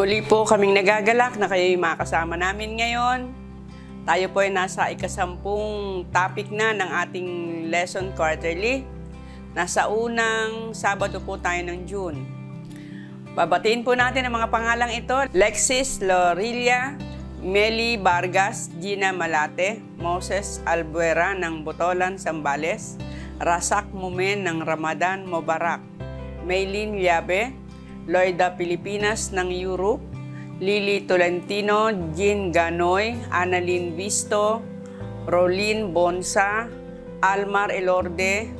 Muli po kaming nagagalak na kayo yung mga namin ngayon. Tayo po ay nasa ikasampung topic na ng ating lesson quarterly. Nasa unang Sabado po tayo ng June. Babatiin po natin ang mga pangalang ito. Lexis Lorilla, Meli Vargas, Gina Malate, Moses Albuera ng Botolan, Sambales, Rasak Mumen ng Ramadan Mubarak, Maylin Yabe, Lloyda Pilipinas ng Europe, Lily Tolentino, Jean Ganoy, Annalyn Visto, Rolin Bonsa, Almar Elorde,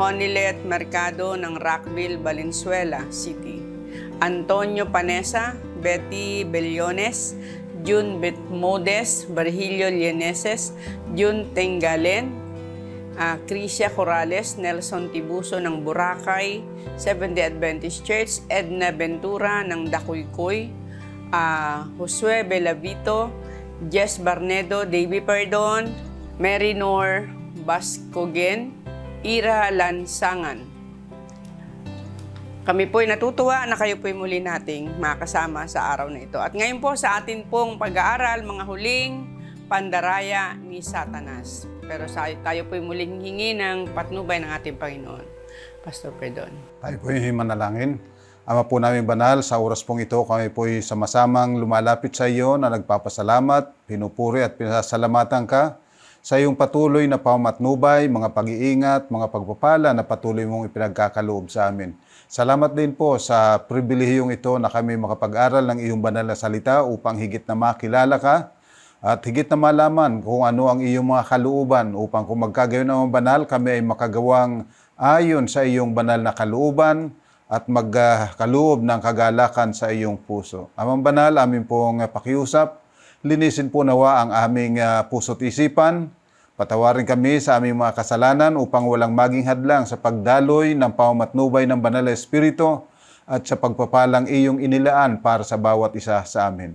Honilet Mercado ng Rockville, Valenzuela City, Antonio Panesa, Betty Belliones, June Betmodes, Barhilio Lieneses, June Tengalen, uh, Crisia Corales, Nelson Tibuso ng Boracay, Seventh-day Adventist Church, Edna Ventura ng Dakuykoy, uh, ah, Josue Belavito, Jess Barnedo, Davy Perdon, Mary Nor Bascogen, Ira Lansangan. Kami po ay natutuwa na kayo po ay muli nating makasama sa araw na ito. At ngayon po sa atin pong pag-aaral, mga huling pandaraya ni Satanas. Pero sa, tayo po'y muling hingi ng patnubay ng ating Panginoon. Pastor Perdon. Tayo po'y manalangin. Ama po namin banal, sa oras pong ito kami po'y samasamang lumalapit sa iyo na nagpapasalamat, pinupuri at pinasasalamatan ka sa iyong patuloy na pamatnubay, mga pag-iingat, mga pagpapala na patuloy mong ipinagkakaloob sa amin. Salamat din po sa pribilehiyong ito na kami makapag-aral ng iyong banal na salita upang higit na makilala ka at higit na malaman kung ano ang iyong mga kalooban upang kung magkagayon ang banal, kami ay makagawang ayon sa iyong banal na kalooban at magkaloob ng kagalakan sa iyong puso. Amang banal, amin pong pakiusap, linisin po nawa ang aming ah, puso't isipan, Patawarin kami sa aming mga kasalanan upang walang maging hadlang sa pagdaloy ng paumatnubay ng Banal na Espiritu at sa pagpapalang iyong inilaan para sa bawat isa sa amin.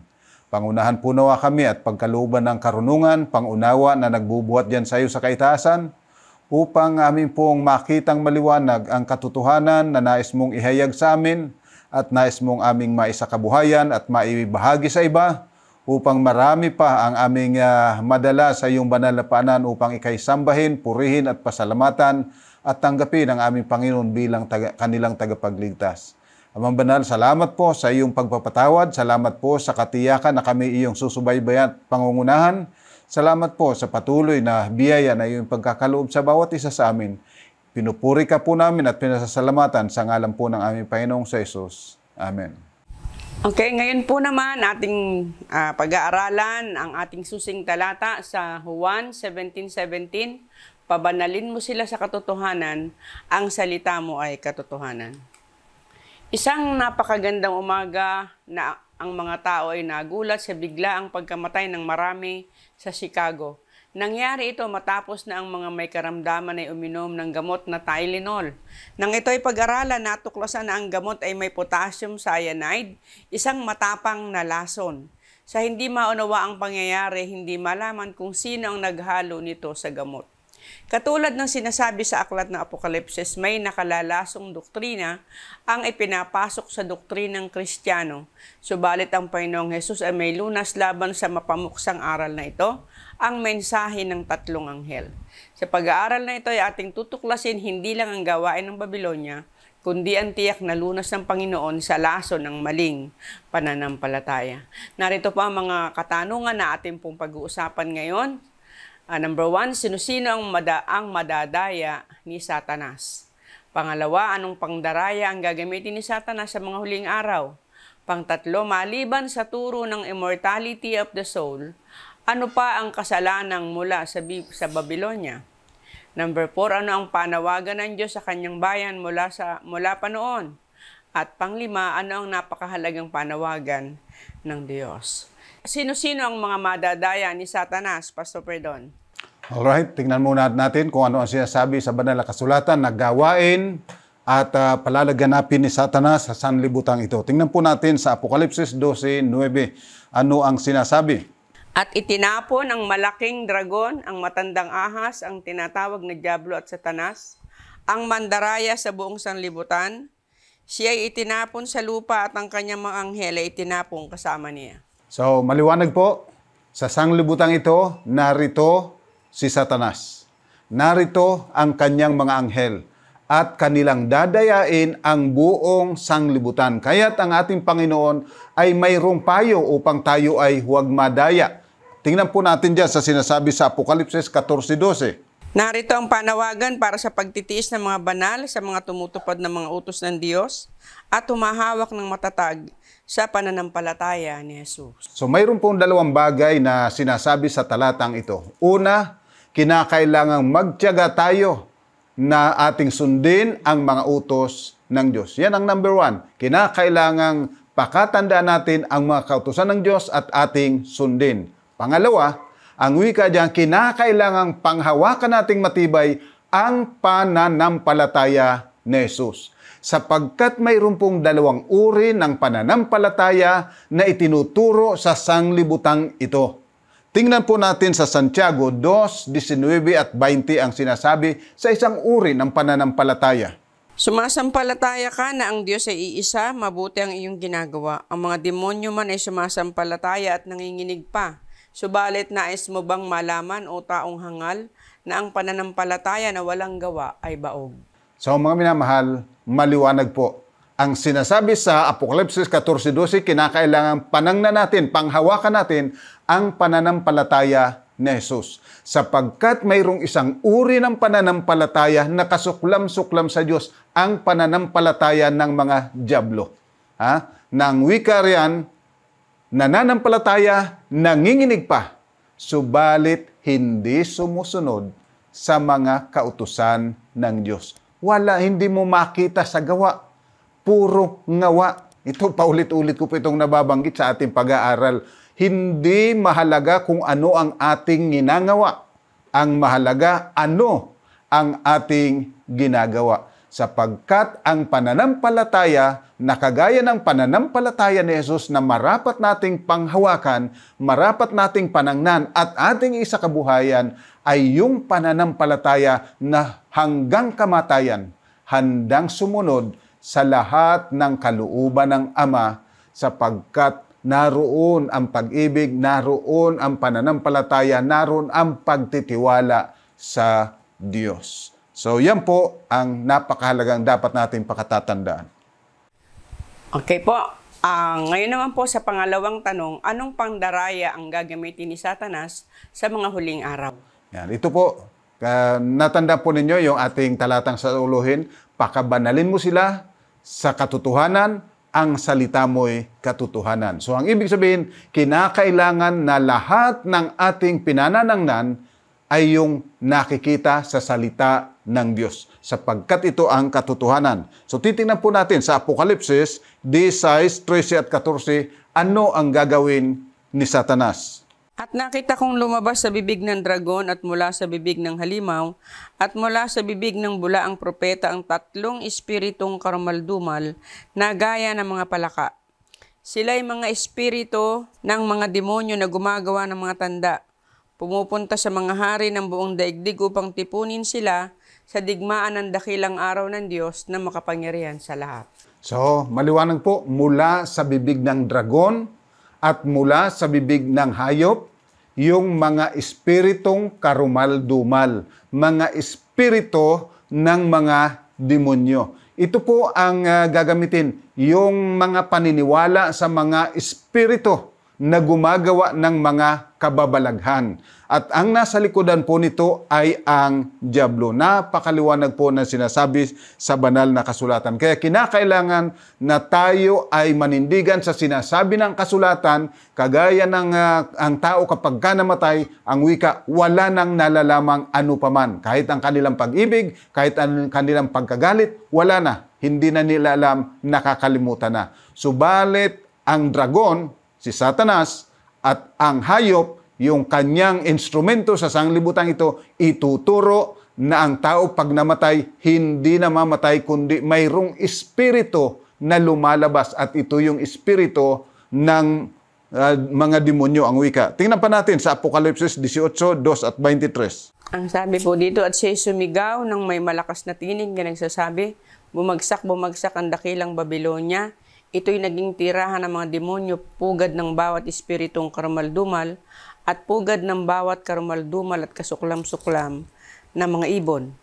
Pangunahan po nawa kami at pagkaluban ng karunungan, pangunawa na nagbubuhat diyan sa iyo sa kaitaasan, upang amin pong makitang maliwanag ang katotohanan na nais mong ihayag sa amin at nais mong aming maisakabuhayan at maibahagi sa iba upang marami pa ang aming uh, madala sa iyong banal na paanan upang ikaisambahin, purihin at pasalamatan at tanggapin ang aming Panginoon bilang taga, kanilang tagapagligtas. Amang Banal, salamat po sa iyong pagpapatawad. Salamat po sa katiyakan na kami iyong susubaybayan at pangungunahan. Salamat po sa patuloy na biyaya na iyong pagkakaloob sa bawat isa sa amin. Pinupuri ka po namin at pinasasalamatan sa ngalan po ng aming Panginoong sa Yesus. Amen. Okay, ngayon po naman ating uh, pag-aaralan ang ating susing talata sa Juan 17.17. Pabanalin mo sila sa katotohanan, ang salita mo ay katotohanan. Isang napakagandang umaga na ang mga tao ay nagulat sa biglaang pagkamatay ng marami sa Chicago. Nangyari ito matapos na ang mga may karamdaman ay uminom ng gamot na Tylenol. Nang ito'y pag-aralan, natuklasan na ang gamot ay may potassium cyanide, isang matapang na lason. Sa hindi maunawa ang pangyayari, hindi malaman kung sino ang naghalo nito sa gamot. Katulad ng sinasabi sa aklat ng Apokalipsis, may nakalalasong doktrina ang ipinapasok sa doktrinang Kristiyano. Subalit ang Panginoong Hesus ay may lunas laban sa mapamuksang aral na ito, ang mensahe ng tatlong anghel. Sa pag-aaral na ito ay ating tutuklasin hindi lang ang gawain ng Babylonia, kundi ang tiyak na lunas ng Panginoon sa laso ng maling pananampalataya. Narito pa ang mga katanungan na ating pong pag-uusapan ngayon Uh, number one, sino-sino ang, mada- ang madadaya ni Satanas? Pangalawa, anong pangdaraya ang gagamitin ni Satanas sa mga huling araw? Pangtatlo, maliban sa turo ng immortality of the soul, ano pa ang kasalanang mula sa, B- sa Babylonia? Number four, ano ang panawagan ng Diyos sa kanyang bayan mula, sa, mula pa noon? At panglima, ano ang napakahalagang panawagan ng Diyos? Sino-sino ang mga madadaya ni Satanas, Pastor Perdon? Alright, tingnan muna natin kung ano ang sinasabi sa banal na kasulatan na gawain at uh, palalaganapin ni Satanas sa sanlibutan ito. Tingnan po natin sa Apokalipsis 12.9 ano ang sinasabi. At itinapon ang malaking dragon, ang matandang ahas, ang tinatawag na Diablo at Satanas, ang mandaraya sa buong sanlibutan, siya ay itinapon sa lupa at ang kanyang mga anghel ay itinapon kasama niya. So, maliwanag po, sa sanglibutan ito, narito si Satanas. Narito ang kanyang mga anghel at kanilang dadayain ang buong sanglibutan. Kaya't ang ating Panginoon ay mayroong payo upang tayo ay huwag madaya. Tingnan po natin dyan sa sinasabi sa Apokalipsis 14.12. Narito ang panawagan para sa pagtitiis ng mga banal sa mga tumutupad ng mga utos ng Diyos at humahawak ng matatag sa pananampalataya ni Jesus. So mayroon pong dalawang bagay na sinasabi sa talatang ito. Una, kinakailangang magtiyaga tayo na ating sundin ang mga utos ng Diyos. Yan ang number one. Kinakailangang pakatandaan natin ang mga kautusan ng Diyos at ating sundin. Pangalawa, ang wika diyang kinakailangang panghawakan nating matibay ang pananampalataya ni Jesus sapagkat mayroon pong dalawang uri ng pananampalataya na itinuturo sa sanglibutang ito. Tingnan po natin sa Santiago 2:19 at 20 ang sinasabi sa isang uri ng pananampalataya. Sumasampalataya ka na ang Diyos ay iisa, mabuti ang iyong ginagawa. Ang mga demonyo man ay sumasampalataya at nanginginig pa. Subalit nais mo bang malaman o taong hangal na ang pananampalataya na walang gawa ay baog? So mga minamahal, maliwanag po. Ang sinasabi sa Apokalipsis 14.12, kinakailangan panang natin, panghawakan natin ang pananampalataya ni Jesus. Sapagkat mayroong isang uri ng pananampalataya na kasuklam-suklam sa Diyos, ang pananampalataya ng mga Diablo. Ha? Nang wika riyan, nananampalataya, nanginginig pa, subalit hindi sumusunod sa mga kautusan ng Diyos. Wala, hindi mo makita sa gawa. Puro ngawa. Ito, paulit-ulit ko po itong nababanggit sa ating pag-aaral hindi mahalaga kung ano ang ating ginagawa. Ang mahalaga ano ang ating ginagawa. Sapagkat ang pananampalataya na kagaya ng pananampalataya ni Jesus na marapat nating panghawakan, marapat nating panangnan at ating isakabuhayan ay yung pananampalataya na hanggang kamatayan, handang sumunod sa lahat ng kalooban ng Ama sapagkat naroon ang pag-ibig, naroon ang pananampalataya, naroon ang pagtitiwala sa Diyos. So yan po ang napakahalagang dapat natin pakatatandaan. Okay po. Uh, ngayon naman po sa pangalawang tanong, anong pangdaraya ang gagamitin ni Satanas sa mga huling araw? Yan. Ito po, uh, natanda po ninyo yung ating talatang sa uluhin, pakabanalin mo sila sa katotohanan, ang salita mo'y katotohanan. So ang ibig sabihin, kinakailangan na lahat ng ating pinananangnan ay yung nakikita sa salita ng Diyos sapagkat ito ang katotohanan. So titingnan po natin sa Apokalipsis 16, 13 at 14 ano ang gagawin ni Satanas. At nakita kong lumabas sa bibig ng dragon at mula sa bibig ng halimaw at mula sa bibig ng bula ang propeta ang tatlong espiritong karumaldumal na gaya ng mga palaka. Sila ay mga espirito ng mga demonyo na gumagawa ng mga tanda. Pumupunta sa mga hari ng buong daigdig upang tipunin sila sa digmaan ng dakilang araw ng Diyos na makapangyarihan sa lahat. So, maliwanag po, mula sa bibig ng dragon at mula sa bibig ng hayop yung mga espiritong karumal-dumal, mga espirito ng mga demonyo. Ito po ang uh, gagamitin, yung mga paniniwala sa mga espirito na gumagawa ng mga kababalaghan. At ang nasa likodan po nito ay ang Diablo. Napakaliwanag po na sinasabi sa banal na kasulatan. Kaya kinakailangan na tayo ay manindigan sa sinasabi ng kasulatan, kagaya ng uh, ang tao kapag ka namatay, ang wika, wala nang nalalamang ano paman. Kahit ang kanilang pag-ibig, kahit ang kanilang pagkagalit, wala na. Hindi na nila alam, nakakalimutan na. Subalit, ang dragon, si Satanas at ang hayop, yung kanyang instrumento sa sanglibutan ito, ituturo na ang tao pag namatay, hindi na mamatay kundi mayroong espiritu na lumalabas at ito yung espiritu ng uh, mga demonyo ang wika. Tingnan pa natin sa Apokalipsis 18, 2 at 23. Ang sabi po dito, at siya'y sumigaw ng may malakas na tinig na nagsasabi, bumagsak, bumagsak ang dakilang Babylonia Ito'y naging tirahan ng mga demonyo, pugad ng bawat espiritong karumaldumal at pugad ng bawat karumaldumal at kasuklam-suklam na mga ibon.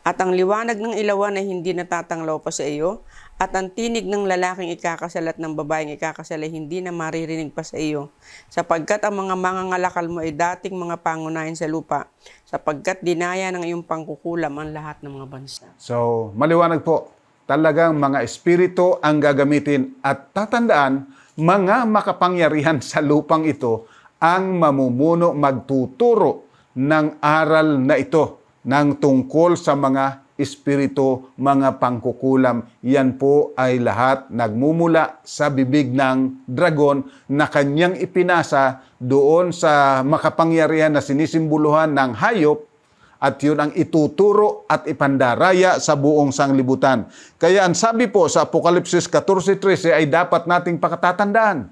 At ang liwanag ng ilawan ay hindi natatanglaw pa sa iyo, at ang tinig ng lalaking ikakasal at ng babaeng ikakasal ay hindi na maririnig pa sa iyo, sapagkat ang mga mangangalakal mo ay dating mga pangunahin sa lupa, sapagkat dinaya ng iyong pangkukulam ang lahat ng mga bansa. So, maliwanag po talagang mga espiritu ang gagamitin at tatandaan mga makapangyarihan sa lupang ito ang mamumuno magtuturo ng aral na ito ng tungkol sa mga espiritu, mga pangkukulam. Yan po ay lahat nagmumula sa bibig ng dragon na kanyang ipinasa doon sa makapangyarihan na sinisimbuluhan ng hayop at yun ang ituturo at ipandaraya sa buong sanglibutan. Kaya ang sabi po sa Apokalipsis 14.13 ay dapat nating pakatatandaan.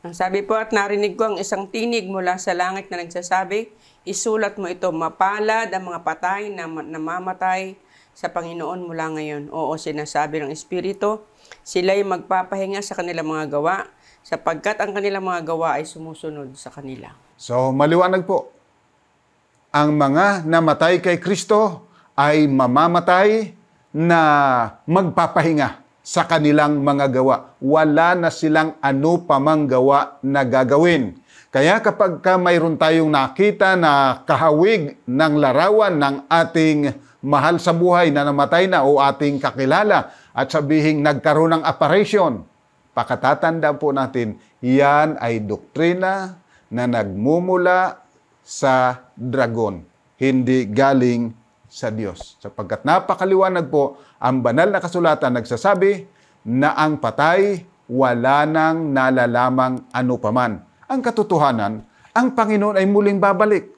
Ang sabi po at narinig ko ang isang tinig mula sa langit na nagsasabi, isulat mo ito, mapalad ang mga patay na namamatay sa Panginoon mula ngayon. Oo, sinasabi ng Espiritu, sila'y magpapahinga sa kanilang mga gawa sapagkat ang kanilang mga gawa ay sumusunod sa kanila. So, maliwanag po ang mga namatay kay Kristo ay mamamatay na magpapahinga sa kanilang mga gawa. Wala na silang ano pamang gawa na gagawin. Kaya kapag ka mayroon tayong nakita na kahawig ng larawan ng ating mahal sa buhay na namatay na o ating kakilala at sabihing nagkaroon ng apparition, pakatatanda po natin, yan ay doktrina na nagmumula sa dragon, hindi galing sa Diyos. Sapagkat napakaliwanag po, ang banal na kasulatan nagsasabi na ang patay wala nang nalalamang ano paman. Ang katotohanan, ang Panginoon ay muling babalik.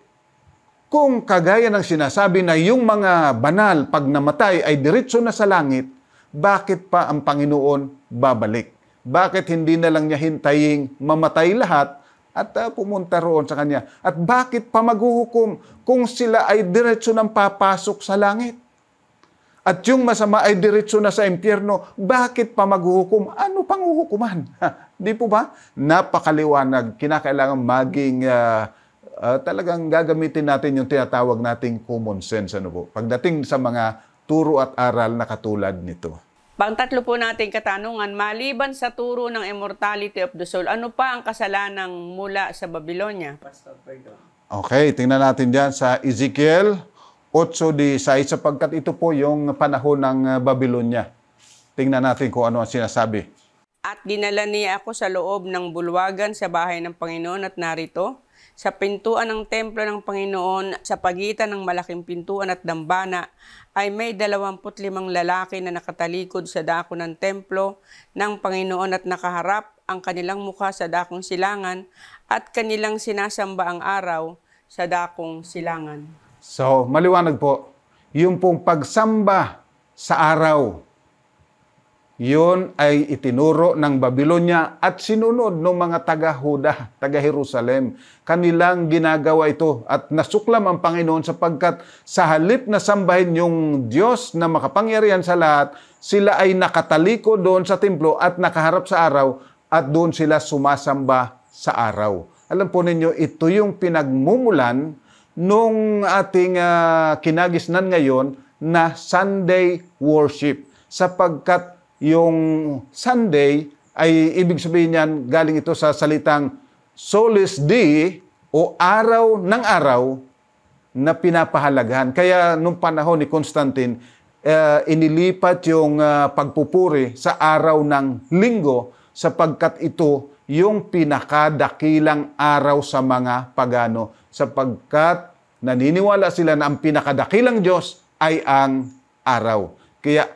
Kung kagaya ng sinasabi na yung mga banal pag namatay ay diretso na sa langit, bakit pa ang Panginoon babalik? Bakit hindi na lang niya hintayin mamatay lahat at uh, pumunta roon sa kanya. At bakit pa maghuhukom kung sila ay diretso nang papasok sa langit? At yung masama ay diretso na sa impyerno, bakit pa maghuhukom? Ano pang huhukuman? Di po ba? Napakaliwanag. Kinakailangan maging uh, uh, talagang gagamitin natin yung tinatawag nating common sense. Ano po? Pagdating sa mga turo at aral na katulad nito. Pangtatlo po nating katanungan, maliban sa turo ng immortality of the soul, ano pa ang kasalanang mula sa Babylonia? Pastor, pardon. Okay, tingnan natin diyan sa Ezekiel 8.16 sapagkat ito po yung panahon ng uh, Babylonia. Tingnan natin kung ano ang sinasabi. At dinala niya ako sa loob ng bulwagan sa bahay ng Panginoon at narito, sa pintuan ng templo ng Panginoon sa pagitan ng malaking pintuan at dambana ay may 25 lalaki na nakatalikod sa dako ng templo ng Panginoon at nakaharap ang kanilang mukha sa dakong silangan at kanilang sinasamba ang araw sa dakong silangan. So, maliwanag po, yung pong pagsamba sa araw yun ay itinuro ng Babylonia at sinunod ng mga taga-Huda, taga-Jerusalem. Kanilang ginagawa ito at nasuklam ang Panginoon sapagkat sa halip na sambahin yung Diyos na makapangyarihan sa lahat, sila ay nakataliko doon sa templo at nakaharap sa araw at doon sila sumasamba sa araw. Alam po ninyo, ito yung pinagmumulan nung ating uh, kinagisnan ngayon na Sunday worship sapagkat yung Sunday ay ibig sabihin niyan galing ito sa salitang Solis Dei o araw ng araw na pinapahalagahan. Kaya nung panahon ni Constantine, uh, inilipat yung uh, pagpupuri sa araw ng linggo sapagkat ito yung pinakadakilang araw sa mga pagano sapagkat naniniwala sila na ang pinakadakilang Diyos ay ang araw. Kaya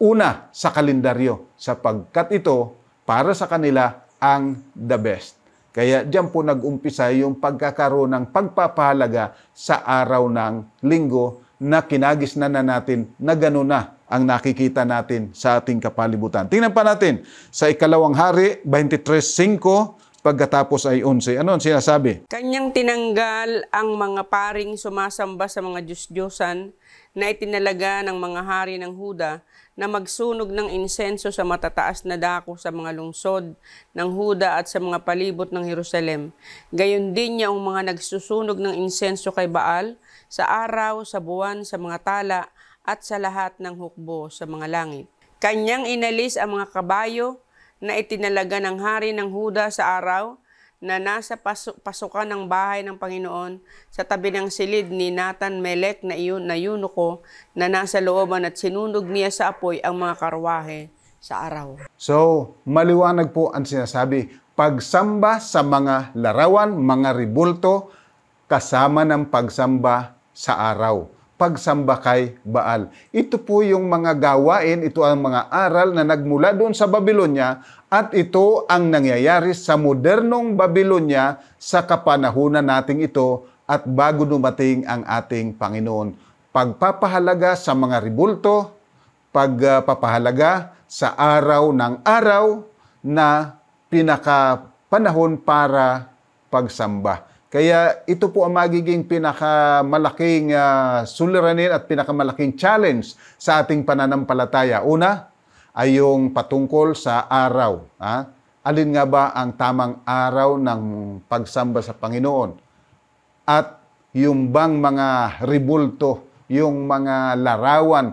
una sa kalendaryo sapagkat ito para sa kanila ang the best. Kaya diyan po nag-umpisa yung pagkakaroon ng pagpapahalaga sa araw ng linggo na kinagis na na natin na gano'n na ang nakikita natin sa ating kapalibutan. Tingnan pa natin sa ikalawang hari, 23.5, pagkatapos ay 11. Ano ang sinasabi? Kanyang tinanggal ang mga paring sumasamba sa mga Diyos-Diyosan na itinalaga ng mga hari ng Huda na magsunog ng insenso sa matataas na dako sa mga lungsod ng Huda at sa mga palibot ng Jerusalem. Gayon din niya ang mga nagsusunog ng insenso kay Baal sa araw, sa buwan, sa mga tala at sa lahat ng hukbo sa mga langit. Kanyang inalis ang mga kabayo na itinalaga ng hari ng Huda sa araw na nasa pasukan ng bahay ng Panginoon sa tabi ng silid ni Nathan Melek na iyon na yunoko na nasa looban at sinunog niya sa apoy ang mga karwahe sa araw. So, maliwanag po ang sinasabi, pagsamba sa mga larawan, mga ribulto, kasama ng pagsamba sa araw pagsamba kay Baal. Ito po yung mga gawain, ito ang mga aral na nagmula doon sa Babylonia at ito ang nangyayari sa modernong Babylonia sa kapanahunan nating ito at bago dumating ang ating Panginoon. Pagpapahalaga sa mga ribulto, pagpapahalaga sa araw ng araw na pinakapanahon para pagsamba. Kaya ito po ang magiging pinakamalaking uh, suliranin at pinakamalaking challenge sa ating pananampalataya. Una ay yung patungkol sa araw. Ha? Alin nga ba ang tamang araw ng pagsamba sa Panginoon? At yung bang mga ribulto, yung mga larawan,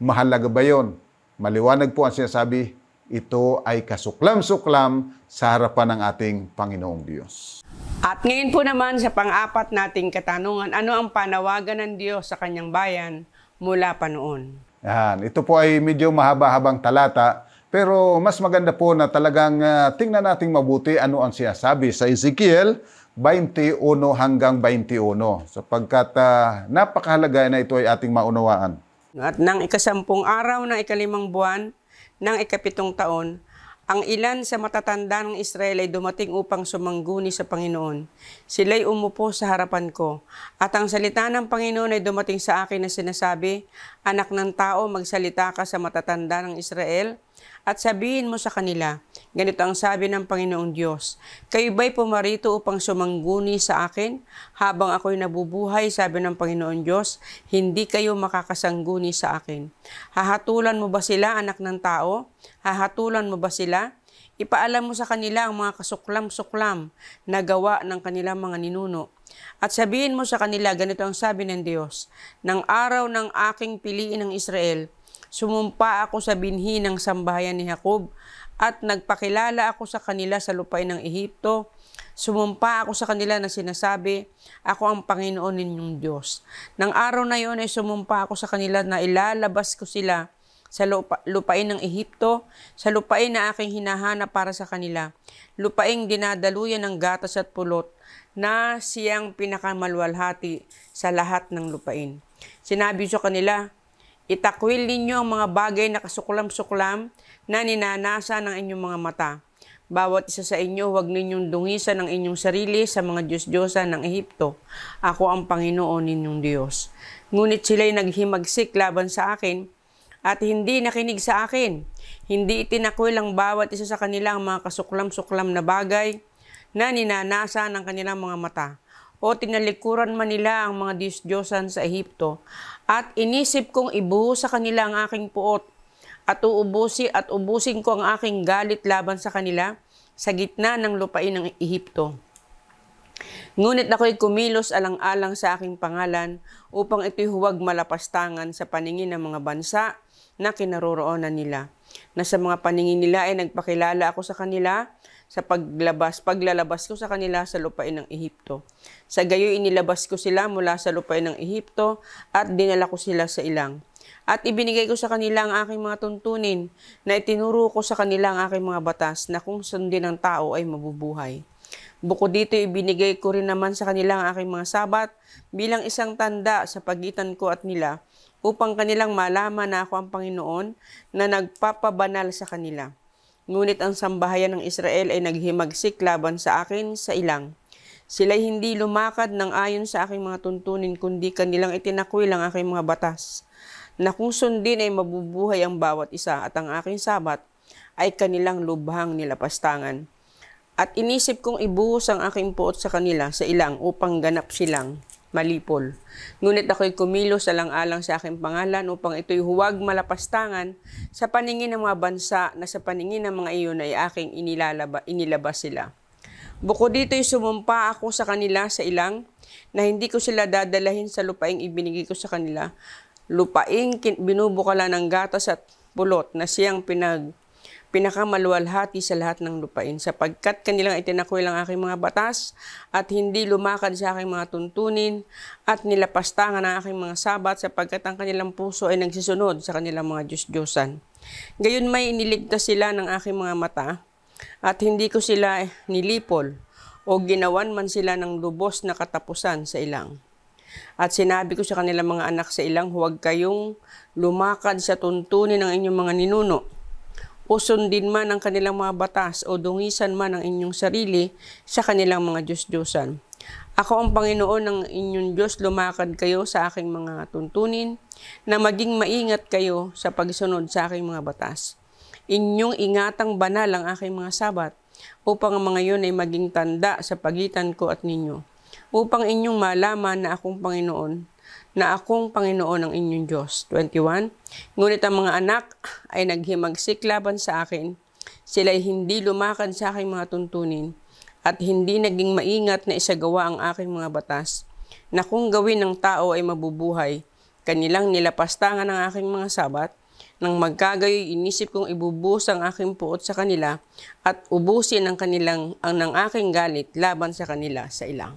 mahalaga ba yon? Maliwanag po ang sinasabi, ito ay kasuklam-suklam sa harapan ng ating Panginoong Diyos. At ngayon po naman sa pang-apat nating katanungan, ano ang panawagan ng Diyos sa kanyang bayan mula pa noon? Yan. Ito po ay medyo mahaba-habang talata, pero mas maganda po na talagang uh, tingnan nating mabuti ano ang sinasabi sa Ezekiel 21 hanggang 21 sapagkat uh, napakahalaga na ito ay ating maunawaan. At nang ikasampung araw ng ikalimang buwan, ng ikapitong taon, ang ilan sa matatanda ng Israel ay dumating upang sumangguni sa Panginoon. Sila'y umupo sa harapan ko. At ang salita ng Panginoon ay dumating sa akin na sinasabi, Anak ng tao, magsalita ka sa matatanda ng Israel at sabihin mo sa kanila, Ganito ang sabi ng Panginoong Diyos, Kayo ba'y pumarito upang sumangguni sa akin? Habang ako'y nabubuhay, sabi ng Panginoong Diyos, hindi kayo makakasangguni sa akin. Hahatulan mo ba sila, anak ng tao? Hahatulan mo ba sila? Ipaalam mo sa kanila ang mga kasuklam-suklam na gawa ng kanilang mga ninuno. At sabihin mo sa kanila, ganito ang sabi ng Diyos, Nang araw ng aking piliin ng Israel, sumumpa ako sa binhi ng sambahayan ni Jacob at nagpakilala ako sa kanila sa lupain ng Ehipto. Sumumpa ako sa kanila na sinasabi, ako ang Panginoon ninyong Diyos. Nang araw na yon ay sumumpa ako sa kanila na ilalabas ko sila sa lupa, lupain ng Ehipto, sa lupain na aking hinahanap para sa kanila, lupaing dinadaluyan ng gatas at pulot na siyang pinakamalwalhati sa lahat ng lupain. Sinabi sa kanila, Itakwil ninyo ang mga bagay na kasuklam-suklam na ninanasa ng inyong mga mata. Bawat isa sa inyo, huwag ninyong dungisan ang inyong sarili sa mga Diyos-Diyosa ng Ehipto. Ako ang Panginoon ninyong Diyos. Ngunit sila'y naghimagsik laban sa akin at hindi nakinig sa akin. Hindi itinakwil ang bawat isa sa kanila ang mga kasuklam-suklam na bagay na ninanasa ng kanilang mga mata o tinalikuran man nila ang mga Diyos-Diyosan sa Ehipto at inisip kong ibuhos sa kanila ang aking puot at uubusi at ubusin ko ang aking galit laban sa kanila sa gitna ng lupain ng Ehipto. Ngunit ako'y kumilos alang-alang sa aking pangalan upang ito'y huwag malapastangan sa paningin ng mga bansa na kinaroroonan nila. Na sa mga paningin nila ay nagpakilala ako sa kanila sa paglabas, paglalabas ko sa kanila sa lupain ng Ehipto. Sa gayo inilabas ko sila mula sa lupain ng Ehipto at dinala ko sila sa ilang. At ibinigay ko sa kanila ang aking mga tuntunin na itinuro ko sa kanila ang aking mga batas na kung sundin ng tao ay mabubuhay. Bukod dito, ibinigay ko rin naman sa kanila ang aking mga sabat bilang isang tanda sa pagitan ko at nila upang kanilang malaman na ako ang Panginoon na nagpapabanal sa kanila.'" Ngunit ang sambahayan ng Israel ay naghimagsik laban sa akin sa ilang. Sila'y hindi lumakad ng ayon sa aking mga tuntunin kundi kanilang itinakwil ang aking mga batas na kung sundin ay mabubuhay ang bawat isa at ang aking sabat ay kanilang lubhang nilapastangan. At inisip kong ibuhos ang aking puot sa kanila sa ilang upang ganap silang malipol. Ngunit ako'y kumilos alang-alang sa aking pangalan upang ito'y huwag malapastangan sa paningin ng mga bansa na sa paningin ng mga iyon ay aking inilalaba, inilabas sila. Bukod dito'y sumumpa ako sa kanila sa ilang na hindi ko sila dadalahin sa lupaing ibinigay ko sa kanila, lupaing binubukala ng gatas at bulot na siyang pinag pinakamaluwalhati sa lahat ng lupain, sapagkat kanilang itinakwil ang aking mga batas at hindi lumakad sa aking mga tuntunin at nilapastangan ang aking mga sabat sapagkat ang kanilang puso ay nagsisunod sa kanilang mga Diyos-Diyosan. Gayon may iniligtas sila ng aking mga mata at hindi ko sila nilipol o ginawan man sila ng lubos na katapusan sa ilang. At sinabi ko sa kanilang mga anak sa ilang, huwag kayong lumakad sa tuntunin ng inyong mga ninuno o sundin man ang kanilang mga batas o dungisan man ang inyong sarili sa kanilang mga Diyos-Diyosan. Ako ang Panginoon ng inyong Diyos, lumakad kayo sa aking mga tuntunin, na maging maingat kayo sa pagsunod sa aking mga batas. Inyong ingatang banal ang aking mga sabat, upang ang mga yun ay maging tanda sa pagitan ko at ninyo, upang inyong malaman na akong Panginoon, na akong Panginoon ng inyong Diyos. 21. Ngunit ang mga anak ay naghimagsik laban sa akin. Sila'y hindi lumakad sa aking mga tuntunin at hindi naging maingat na isagawa ang aking mga batas na kung gawin ng tao ay mabubuhay. Kanilang nilapastangan ang aking mga sabat. Nang magkagayo, inisip kong ibubuhos ang aking puot sa kanila at ubusin ang kanilang ang ng aking galit laban sa kanila sa ilang.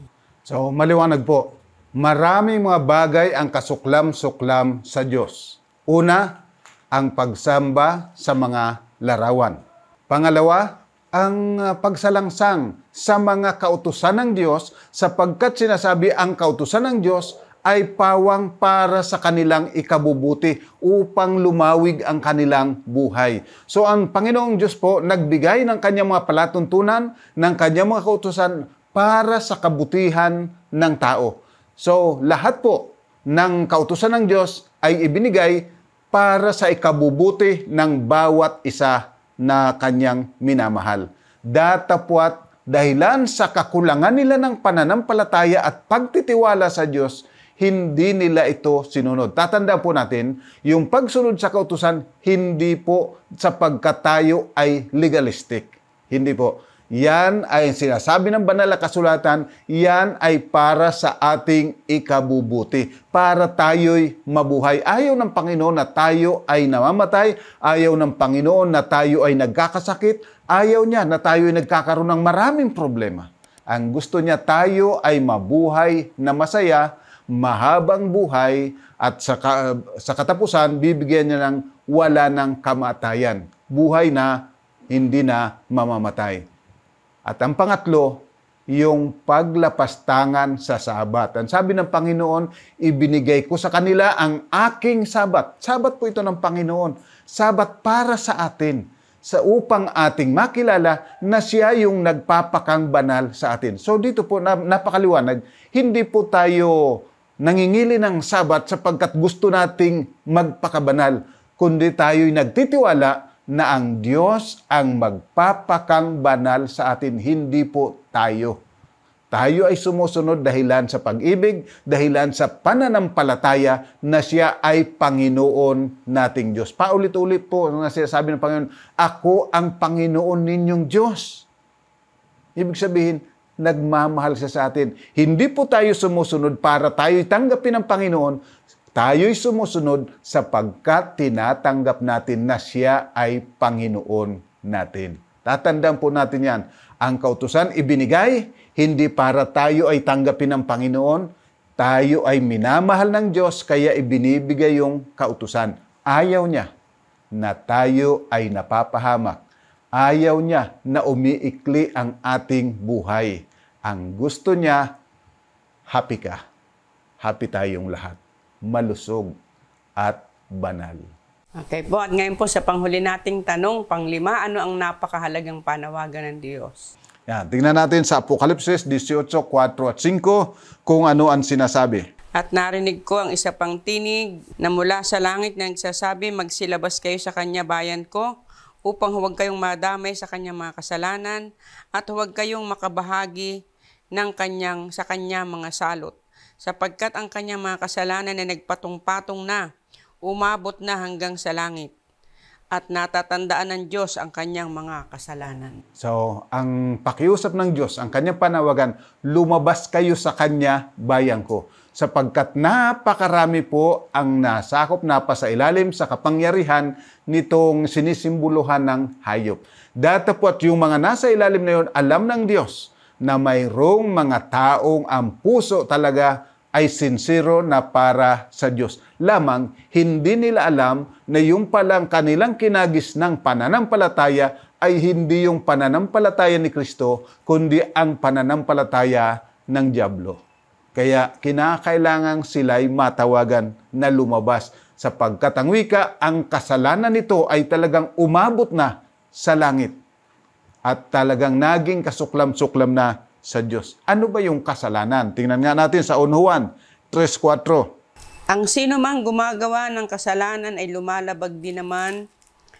So maliwanag po maraming mga bagay ang kasuklam-suklam sa Diyos. Una, ang pagsamba sa mga larawan. Pangalawa, ang ah, pagsalangsang sa mga kautusan ng Diyos sapagkat sinasabi ang kautusan ng Diyos ay pawang para sa kanilang ikabubuti upang lumawig ang kanilang buhay. So ang Panginoong Diyos po nagbigay ng kanyang mga palatuntunan, ng kanyang mga kautusan para sa kabutihan ng tao. So, lahat po ng kautusan ng Diyos ay ibinigay para sa ikabubuti ng bawat isa na kanyang minamahal. Datapwat dahilan sa kakulangan nila ng pananampalataya at pagtitiwala sa Diyos, hindi nila ito sinunod. Tatandaan po natin, yung pagsunod sa kautusan, hindi po sapagkat tayo ay legalistic. Hindi po. Yan ay sinasabi ng banal na kasulatan, yan ay para sa ating ikabubuti, para tayo'y mabuhay. Ayaw ng Panginoon na tayo ay namamatay, ayaw ng Panginoon na tayo ay nagkakasakit, ayaw niya na tayo'y nagkakaroon ng maraming problema. Ang gusto niya tayo ay mabuhay na masaya, mahabang buhay, at sa, ka, sa katapusan, bibigyan niya ng wala ng kamatayan. Buhay na hindi na mamamatay. At ang pangatlo, yung paglapastangan sa sabat. Ang sabi ng Panginoon, ibinigay ko sa kanila ang aking sabat. Sabat po ito ng Panginoon. Sabat para sa atin sa upang ating makilala na siya yung nagpapakang banal sa atin. So dito po napakaliwanag, hindi po tayo nangingili ng sabat sapagkat gusto nating magpakabanal, kundi tayo'y nagtitiwala na ang Diyos ang magpapakang banal sa atin, hindi po tayo. Tayo ay sumusunod dahilan sa pag-ibig, dahilan sa pananampalataya na siya ay Panginoon nating Diyos. Paulit-ulit po ang sinasabi ng Panginoon, ako ang Panginoon ninyong Diyos. Ibig sabihin, nagmamahal siya sa atin. Hindi po tayo sumusunod para tayo tanggapin ng Panginoon, Tayo'y sumusunod sapagkat tinatanggap natin na siya ay Panginoon natin. Tatandaan po natin yan. Ang kautusan ibinigay, hindi para tayo ay tanggapin ng Panginoon, tayo ay minamahal ng Diyos kaya ibinibigay yung kautusan. Ayaw niya na tayo ay napapahamak. Ayaw niya na umiikli ang ating buhay. Ang gusto niya, happy ka. Happy tayong lahat malusog at banal. Okay po, at ngayon po sa panghuli nating tanong, panglima, ano ang napakahalagang panawagan ng Diyos? Yan, tingnan natin sa Apokalipsis 18:4 at 5 kung ano ang sinasabi. At narinig ko ang isa pang tinig na mula sa langit na nagsasabi, magsilabas kayo sa kanya bayan ko upang huwag kayong madamay sa kanyang mga kasalanan at huwag kayong makabahagi ng kanyang, sa kanya mga salot sapagkat ang kanyang mga kasalanan ay nagpatong-patong na, umabot na hanggang sa langit at natatandaan ng Diyos ang kanyang mga kasalanan. So, ang pakiusap ng Diyos, ang kanyang panawagan, lumabas kayo sa kanya, bayan ko. Sapagkat napakarami po ang nasakop na pa sa ilalim sa kapangyarihan nitong sinisimbuluhan ng hayop. Data po at yung mga nasa ilalim na yon, alam ng Diyos na mayroong mga taong ang puso talaga ay sinsero na para sa Diyos. Lamang, hindi nila alam na yung palang kanilang kinagis ng pananampalataya ay hindi yung pananampalataya ni Kristo, kundi ang pananampalataya ng Diablo. Kaya kinakailangan sila'y matawagan na lumabas sapagkat ang wika, ang kasalanan nito ay talagang umabot na sa langit at talagang naging kasuklam-suklam na sa Diyos. Ano ba yung kasalanan? Tingnan nga natin sa 1 Juan 3.4. Ang sino mang gumagawa ng kasalanan ay lumalabag din naman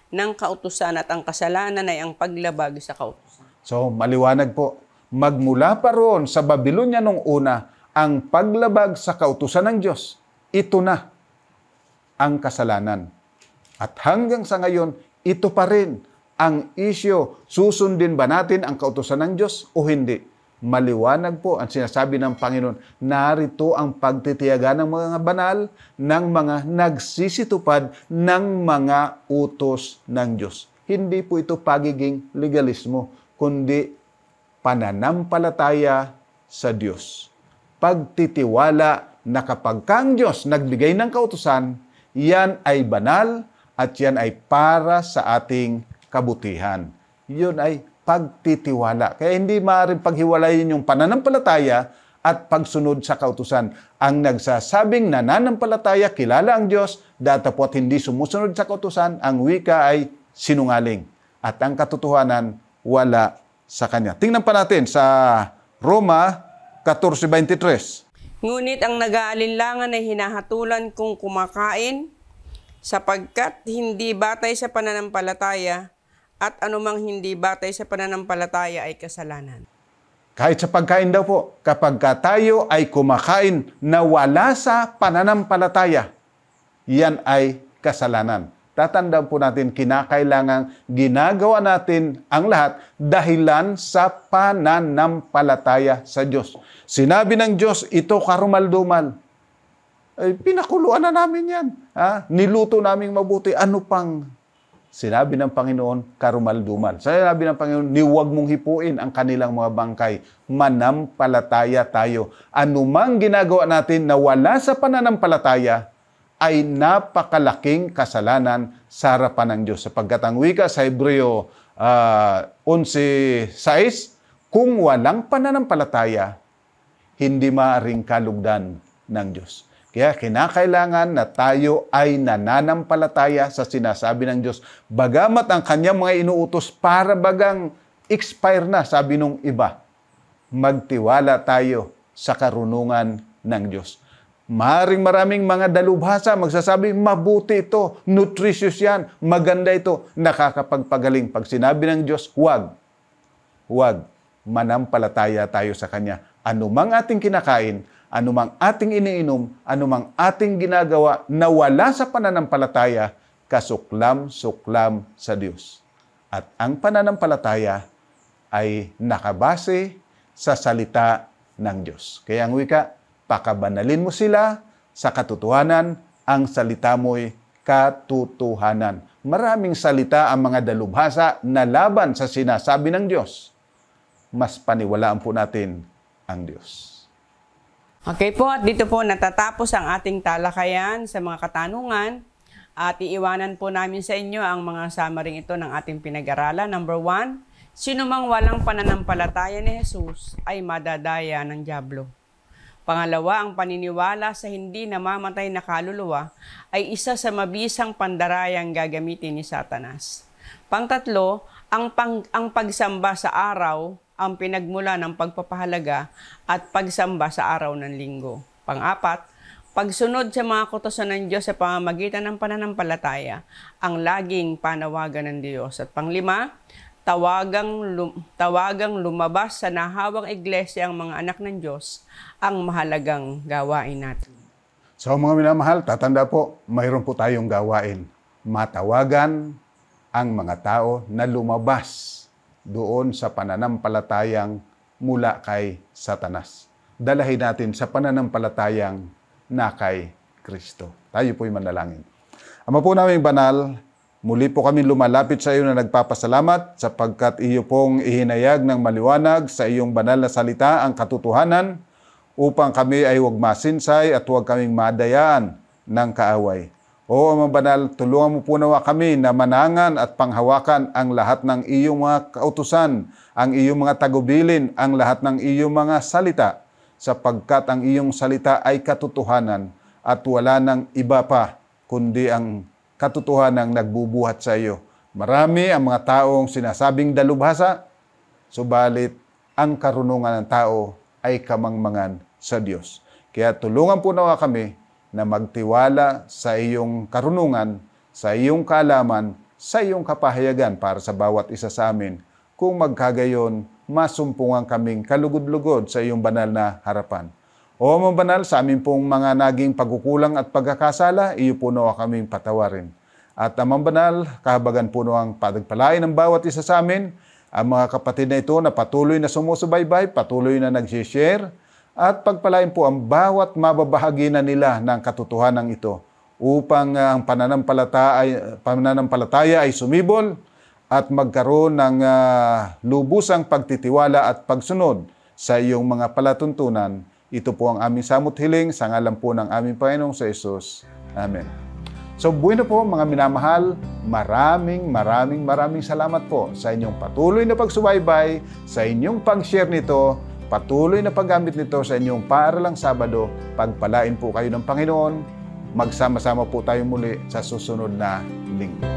ng kautusan at ang kasalanan ay ang paglabag sa kautusan. So, maliwanag po. Magmula pa roon sa Babylonia nung una, ang paglabag sa kautusan ng Diyos, ito na ang kasalanan. At hanggang sa ngayon, ito pa rin ang isyo, susundin ba natin ang kautosan ng Diyos o hindi? Maliwanag po ang sinasabi ng Panginoon. Narito ang pagtitiyaga ng mga banal, ng mga nagsisitupad ng mga utos ng Diyos. Hindi po ito pagiging legalismo, kundi pananampalataya sa Diyos. Pagtitiwala na kapag kang Diyos nagbigay ng kautusan, yan ay banal at yan ay para sa ating kabutihan. Yun ay pagtitiwala. Kaya hindi maaaring paghiwalayin yung pananampalataya at pagsunod sa kautusan. Ang nagsasabing nananampalataya, kilala ang Diyos, datapot hindi sumusunod sa kautusan, ang wika ay sinungaling. At ang katotohanan, wala sa Kanya. Tingnan pa natin sa Roma 14.23. Ngunit ang nag-aalinlangan ay hinahatulan kung kumakain, sapagkat hindi batay sa pananampalataya, at anumang hindi batay sa pananampalataya ay kasalanan. Kahit sa pagkain daw po, kapag tayo ay kumakain na wala sa pananampalataya, yan ay kasalanan. Tatandaan po natin, kinakailangan ginagawa natin ang lahat dahilan sa pananampalataya sa Diyos. Sinabi ng Diyos, ito karumaldumal. Ay, pinakuluan na namin yan. Ha? Niluto namin mabuti. Ano pang Sinabi ng Panginoon, karumalduman. Sinabi ng Panginoon, niwag mong hipuin ang kanilang mga bangkay. Manampalataya tayo. Anumang ginagawa natin na wala sa pananampalataya, ay napakalaking kasalanan sa harapan ng Diyos. Sapagkat ang wika sa Hebreo uh, ah, 11.6, kung walang pananampalataya, hindi maaring kalugdan ng Diyos. Kaya kinakailangan na tayo ay nananampalataya sa sinasabi ng Diyos. Bagamat ang kanyang mga inuutos para bagang expire na, sabi nung iba, magtiwala tayo sa karunungan ng Diyos. Maring maraming mga dalubhasa magsasabi, mabuti ito, nutritious yan, maganda ito, nakakapagpagaling. Pag sinabi ng Diyos, huwag, huwag, manampalataya tayo sa Kanya. Anumang ating kinakain, anumang ating iniinom, anumang ating ginagawa na wala sa pananampalataya, kasuklam-suklam sa Diyos. At ang pananampalataya ay nakabase sa salita ng Diyos. Kaya ang wika, pakabanalin mo sila sa katotohanan, ang salita mo'y katotohanan. Maraming salita ang mga dalubhasa na laban sa sinasabi ng Diyos. Mas paniwalaan po natin ang Diyos. Okay po, at dito po natatapos ang ating talakayan sa mga katanungan. At iiwanan po namin sa inyo ang mga summary ito ng ating pinag-aralan. Number one, sino mang walang pananampalataya ni Jesus ay madadaya ng Diablo. Pangalawa, ang paniniwala sa hindi namamatay na kaluluwa ay isa sa mabisang pandarayang gagamitin ni Satanas. Pangtatlo, ang, pang, ang pagsamba sa araw ang pinagmula ng pagpapahalaga at pagsamba sa araw ng linggo. Pang-apat, pagsunod sa mga kutosan ng Diyos sa pamamagitan ng pananampalataya, ang laging panawagan ng Diyos. At panglima, tawagang, lum- tawagang lumabas sa nahawang iglesia ang mga anak ng Diyos ang mahalagang gawain natin. So mga minamahal, tatanda po, mayroon po tayong gawain. Matawagan ang mga tao na lumabas doon sa pananampalatayang mula kay Satanas. Dalahin natin sa pananampalatayang na kay Kristo. Tayo po'y manalangin. Ama po naming banal, muli po kami lumalapit sa iyo na nagpapasalamat sapagkat iyo pong ihinayag ng maliwanag sa iyong banal na salita ang katotohanan upang kami ay huwag masinsay at huwag kaming madayaan ng kaaway. O Ama Banal, tulungan mo po nawa kami na manangan at panghawakan ang lahat ng iyong mga kautusan, ang iyong mga tagubilin, ang lahat ng iyong mga salita, sapagkat ang iyong salita ay katotohanan at wala nang iba pa kundi ang katotohanan ang nagbubuhat sa iyo. Marami ang mga taong sinasabing dalubhasa, subalit ang karunungan ng tao ay kamangmangan sa Diyos. Kaya tulungan po nawa kami na magtiwala sa iyong karunungan, sa iyong kaalaman, sa iyong kapahayagan para sa bawat isa sa amin. Kung magkagayon, masumpungan kaming kalugod-lugod sa iyong banal na harapan. O mga banal, sa amin pong mga naging pagkukulang at pagkakasala, iyo po nawa kaming patawarin. At amang banal, kahabagan po ang pagpalain ng bawat isa sa amin, ang mga kapatid na ito na patuloy na sumusubaybay, patuloy na nag-share, at pagpalain po ang bawat mababahagi na nila ng katotohanan ito upang ah, ang pananampalataya, pananampalataya ay sumibol at magkaroon ng uh, lubusang pagtitiwala at pagsunod sa iyong mga palatuntunan. Ito po ang aming samot hiling sa ngalan po ng aming Panginoong sa Isus. Amen. So bueno po mga minamahal, maraming maraming maraming salamat po sa inyong patuloy na pagsubaybay, sa inyong pag-share nito Patuloy na paggamit nito sa inyong paaralang Sabado. Pagpalain po kayo ng Panginoon. Magsama-sama po tayo muli sa susunod na linggo.